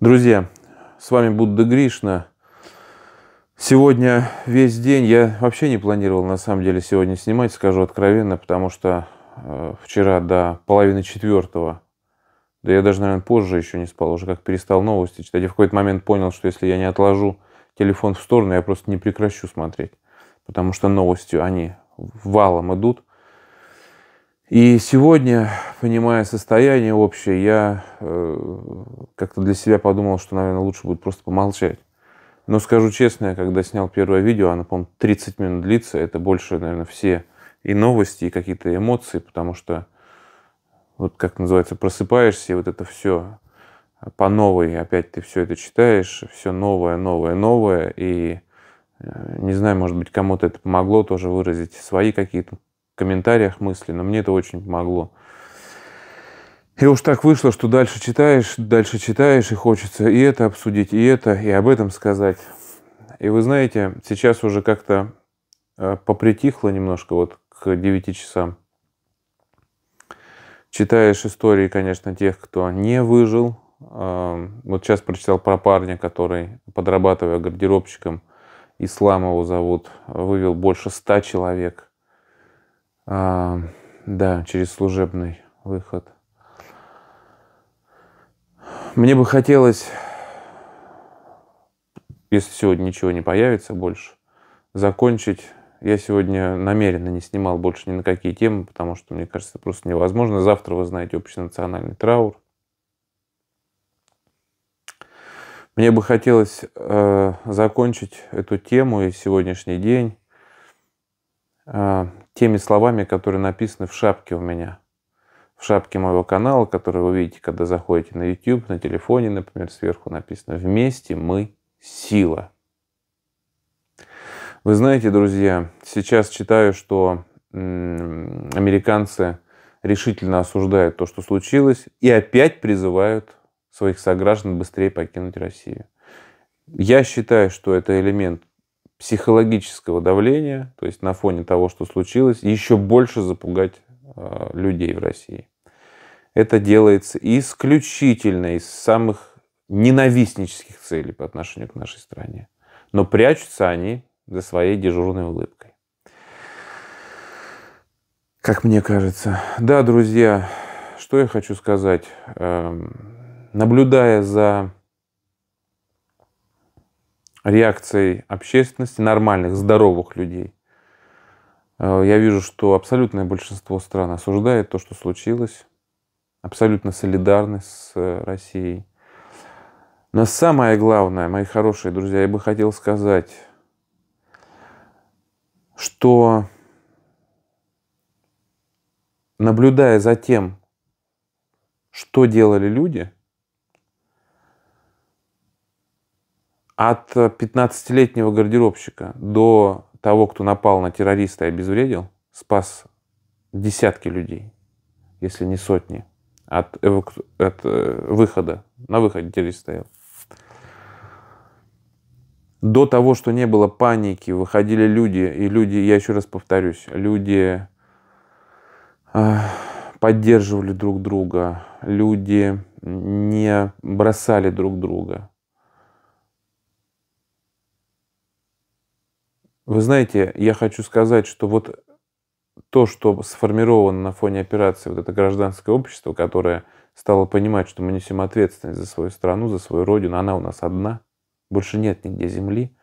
Друзья, с вами Будда Гришна. Сегодня весь день, я вообще не планировал на самом деле сегодня снимать, скажу откровенно, потому что э, вчера до половины четвертого, да я даже, наверное, позже еще не спал, уже как перестал новости читать. Я в какой-то момент понял, что если я не отложу телефон в сторону, я просто не прекращу смотреть, потому что новостью они валом идут. И сегодня, понимая состояние общее, я э, как-то для себя подумал, что, наверное, лучше будет просто помолчать. Но скажу честно, я когда снял первое видео, оно, по-моему, 30 минут длится, это больше, наверное, все и новости, и какие-то эмоции, потому что, вот как называется, просыпаешься, и вот это все по новой, опять ты все это читаешь, все новое, новое, новое, и э, не знаю, может быть, кому-то это помогло тоже выразить свои какие-то комментариях мысли, но мне это очень помогло. И уж так вышло, что дальше читаешь, дальше читаешь, и хочется и это обсудить, и это, и об этом сказать. И вы знаете, сейчас уже как-то э, попритихло немножко вот к 9 часам. Читаешь истории, конечно, тех, кто не выжил. Эм, вот сейчас прочитал про парня, который, подрабатывая гардеробщиком, Исламову зовут, вывел больше ста человек а, да, через служебный выход. Мне бы хотелось, если сегодня ничего не появится больше, закончить. Я сегодня намеренно не снимал больше ни на какие темы, потому что, мне кажется, это просто невозможно. Завтра, вы знаете, общенациональный траур. Мне бы хотелось э, закончить эту тему и сегодняшний день э, теми словами, которые написаны в шапке у меня. В шапке моего канала, который вы видите, когда заходите на YouTube, на телефоне, например, сверху написано «Вместе мы сила». Вы знаете, друзья, сейчас читаю, что американцы решительно осуждают то, что случилось, и опять призывают своих сограждан быстрее покинуть Россию. Я считаю, что это элемент психологического давления, то есть на фоне того, что случилось, еще больше запугать а, людей в России. Это делается исключительно из самых ненавистнических целей по отношению к нашей стране. Но прячутся они за своей дежурной улыбкой. Как мне кажется. Да, друзья, что я хочу сказать. Эм, наблюдая за реакцией общественности, нормальных, здоровых людей. Э, я вижу, что абсолютное большинство стран осуждает то, что случилось, абсолютно солидарны с э, Россией. Но самое главное, мои хорошие друзья, я бы хотел сказать, что наблюдая за тем, что делали люди – От 15-летнего гардеробщика до того, кто напал на террориста и обезвредил, спас десятки людей, если не сотни, от, эваку... от э, выхода. На выходе террорист стоял. До того, что не было паники, выходили люди, и люди, я еще раз повторюсь, люди э, поддерживали друг друга, люди не бросали друг друга. Вы знаете, я хочу сказать, что вот то, что сформировано на фоне операции, вот это гражданское общество, которое стало понимать, что мы несем ответственность за свою страну, за свою родину, она у нас одна, больше нет нигде земли,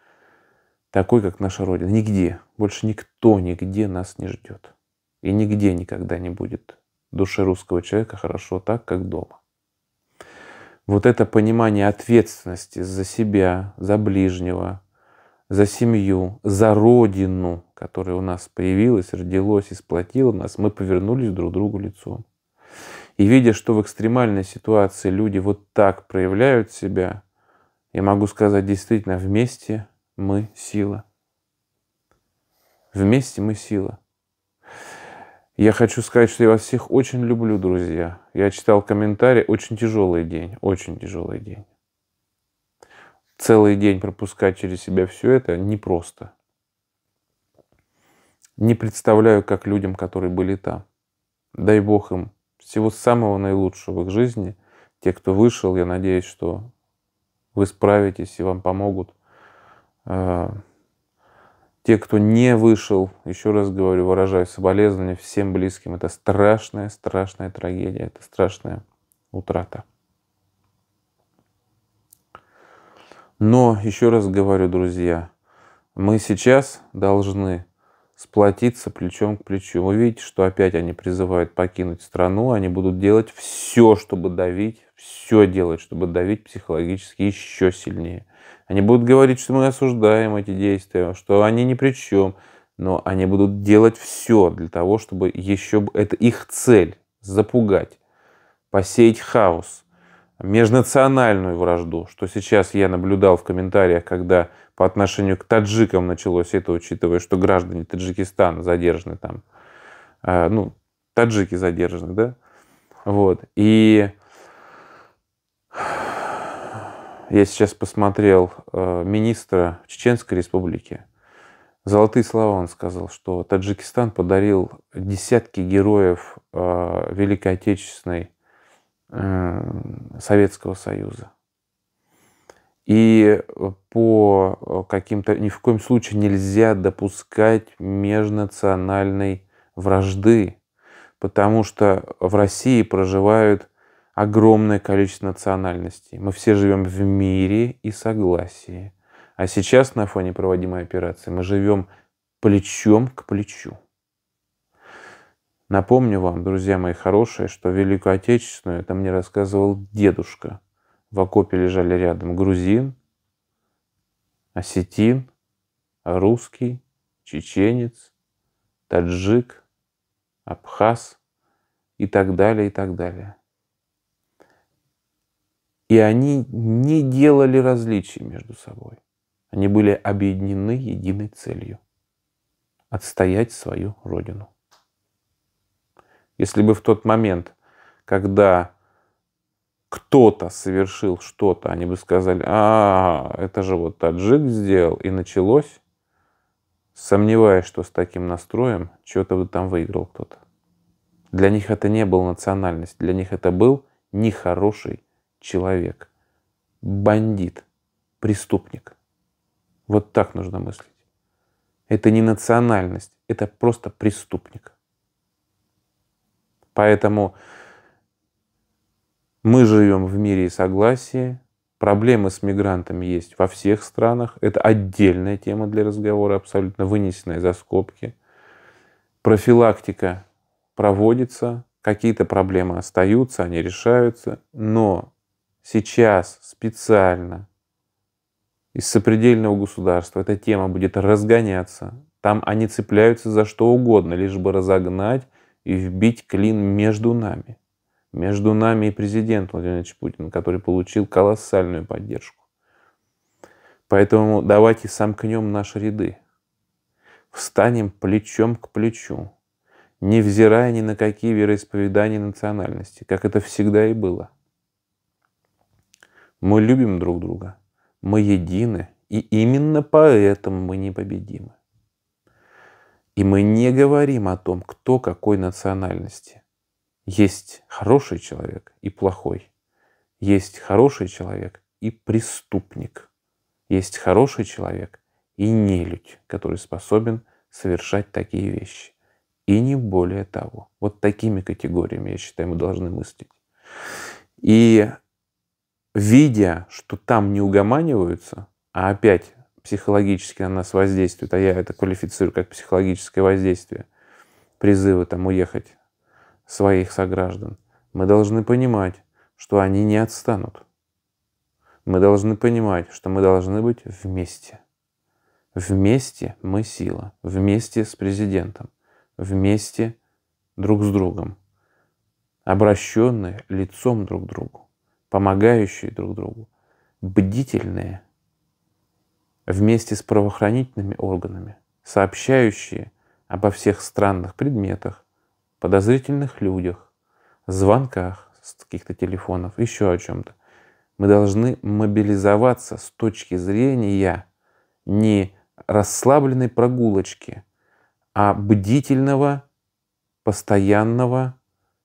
такой, как наша родина. Нигде, больше никто нигде нас не ждет. И нигде никогда не будет души русского человека хорошо так, как дома. Вот это понимание ответственности за себя, за ближнего, за семью, за родину, которая у нас появилась, родилась и сплотила нас, мы повернулись друг к другу лицом. И видя, что в экстремальной ситуации люди вот так проявляют себя, я могу сказать, действительно, вместе мы сила. Вместе мы сила. Я хочу сказать, что я вас всех очень люблю, друзья. Я читал комментарии. Очень тяжелый день, очень тяжелый день целый день пропускать через себя все это непросто. Не представляю, как людям, которые были там. Дай Бог им всего самого наилучшего в их жизни. Те, кто вышел, я надеюсь, что вы справитесь и вам помогут. А, те, кто не вышел, еще раз говорю, выражаю соболезнования всем близким. Это страшная, страшная трагедия, это страшная утрата. Но, еще раз говорю, друзья, мы сейчас должны сплотиться плечом к плечу. Вы видите, что опять они призывают покинуть страну, они будут делать все, чтобы давить, все делать, чтобы давить психологически еще сильнее. Они будут говорить, что мы осуждаем эти действия, что они ни при чем, но они будут делать все для того, чтобы еще... Это их цель – запугать, посеять хаос, межнациональную вражду, что сейчас я наблюдал в комментариях, когда по отношению к таджикам началось это, учитывая, что граждане Таджикистана задержаны там, э, ну, таджики задержаны, да, вот, и я сейчас посмотрел э, министра Чеченской республики, Золотые слова он сказал, что Таджикистан подарил десятки героев э, Великой Отечественной Э, Советского Союза. И по э, каким-то ни в коем случае нельзя допускать межнациональной вражды, потому что в России проживают огромное количество национальностей. Мы все живем в мире и согласии. А сейчас на фоне проводимой операции мы живем плечом к плечу. Напомню вам, друзья мои хорошие, что Великую Отечественную это мне рассказывал дедушка. В окопе лежали рядом грузин, осетин, русский, чеченец, таджик, абхаз и так далее, и так далее. И они не делали различий между собой. Они были объединены единой целью – отстоять свою родину. Если бы в тот момент, когда кто-то совершил что-то, они бы сказали, а, это же вот таджик сделал, и началось, сомневаясь, что с таким настроем что-то бы там выиграл кто-то. Для них это не был национальность, для них это был нехороший человек, бандит, преступник. Вот так нужно мыслить. Это не национальность, это просто преступник. Поэтому мы живем в мире и согласии. Проблемы с мигрантами есть во всех странах. Это отдельная тема для разговора, абсолютно вынесенная за скобки. Профилактика проводится, какие-то проблемы остаются, они решаются, но сейчас специально из сопредельного государства эта тема будет разгоняться. Там они цепляются за что угодно, лишь бы разогнать и вбить клин между нами. Между нами и президент Владимир Путин, который получил колоссальную поддержку. Поэтому давайте сомкнем наши ряды. Встанем плечом к плечу, невзирая ни на какие вероисповедания национальности, как это всегда и было. Мы любим друг друга, мы едины, и именно поэтому мы непобедимы. И мы не говорим о том, кто какой национальности. Есть хороший человек и плохой. Есть хороший человек и преступник. Есть хороший человек и нелюдь, который способен совершать такие вещи. И не более того. Вот такими категориями, я считаю, мы должны мыслить. И видя, что там не угоманиваются, а опять психологически на нас воздействует, а я это квалифицирую как психологическое воздействие, призывы там уехать своих сограждан, мы должны понимать, что они не отстанут. Мы должны понимать, что мы должны быть вместе. Вместе мы сила, вместе с президентом, вместе друг с другом, обращенные лицом друг к другу, помогающие друг другу, бдительные вместе с правоохранительными органами, сообщающие обо всех странных предметах, подозрительных людях, звонках с каких-то телефонов, еще о чем-то. Мы должны мобилизоваться с точки зрения не расслабленной прогулочки, а бдительного, постоянного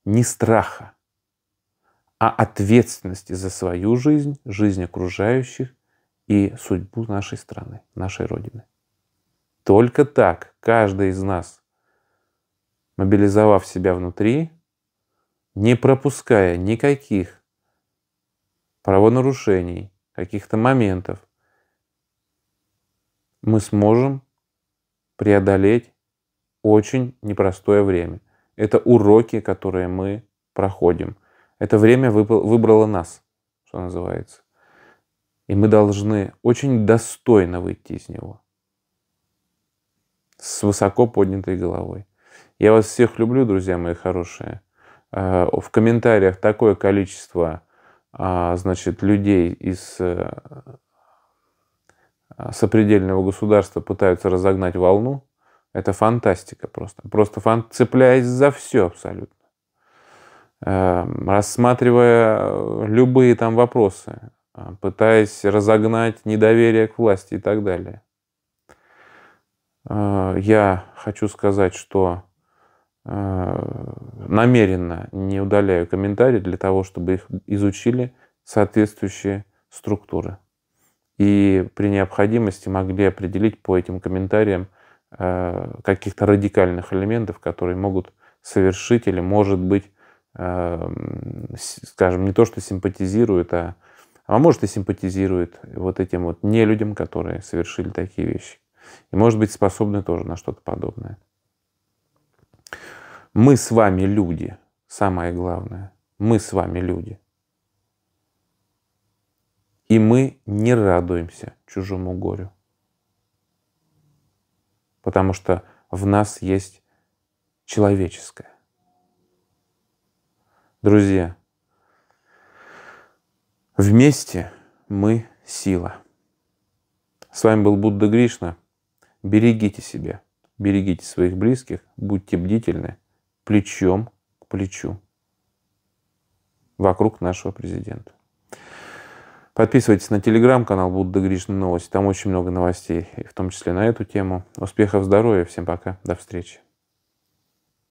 не страха, а ответственности за свою жизнь, жизнь окружающих и судьбу нашей страны, нашей Родины. Только так каждый из нас, мобилизовав себя внутри, не пропуская никаких правонарушений, каких-то моментов, мы сможем преодолеть очень непростое время. Это уроки, которые мы проходим. Это время выбрало нас, что называется. И мы должны очень достойно выйти из него. С высоко поднятой головой. Я вас всех люблю, друзья мои хорошие. Э, в комментариях такое количество а, значит, людей из э, сопредельного государства пытаются разогнать волну. Это фантастика просто. Просто фан... цепляясь за все абсолютно. Э, рассматривая любые там вопросы. А, пытаясь разогнать недоверие к власти и так далее. А, я хочу сказать, что а, намеренно не удаляю комментарии для того, чтобы их изучили соответствующие структуры. И при необходимости могли определить по этим комментариям каких-то радикальных элементов, которые могут совершить или, может быть, скажем, не то что симпатизирует, а а может и симпатизирует вот этим вот не людям, которые совершили такие вещи. И может быть способны тоже на что-то подобное. Мы с вами люди, самое главное. Мы с вами люди. И мы не радуемся чужому горю. Потому что в нас есть человеческое. Друзья, Вместе мы сила. С вами был Будда Гришна. Берегите себя, берегите своих близких, будьте бдительны, плечом к плечу вокруг нашего президента. Подписывайтесь на телеграм-канал Будда Гришна Новости. Там очень много новостей, в том числе на эту тему. Успехов, здоровья. Всем пока. До встречи.